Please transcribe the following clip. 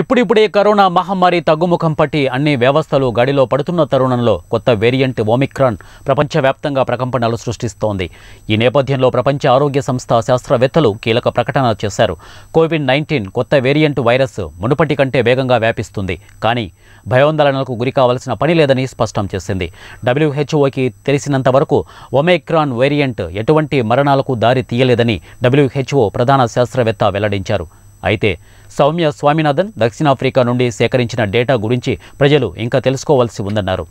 ఇప్పుడిప్పుడే కరోనా మహమ్మారి తగ్గుముఖం పట్టి అన్ని వ్యవస్థలు గడిలో పడుతున్న తరుణంలో కొత్త వేరియంట్ ఓమిక్రాన్ ప్రపంచవ్యాప్తంగా ప్రకంపనలు సృష్టిస్తోంది ఈ నేపథ్యంలో ప్రపంచ ఆరోగ్య సంస్థ శాస్త్రవేత్తలు కీలక ప్రకటన చేశారు కోవిడ్ నైన్టీన్ కొత్త వేరియంట్ వైరస్ మునుపటి కంటే వేగంగా వ్యాపిస్తుంది కానీ భయోందోళనలకు గురి కావాల్సిన పని లేదని స్పష్టం చేసింది డబ్ల్యూహెచ్ఓకి తెలిసినంత వరకు ఒమేక్రాన్ వేరియంట్ ఎటువంటి మరణాలకు దారి తీయలేదని డబ్ల్యూహెచ్ఓ ప్రధాన శాస్త్రవేత్త వెల్లడించారు అయితే సౌమ్య స్వామినాథన్ దక్షిణాఫ్రికా నుండి సేకరించిన డేటా గురించి ప్రజలు ఇంకా తెలుసుకోవాల్సి ఉందన్నారు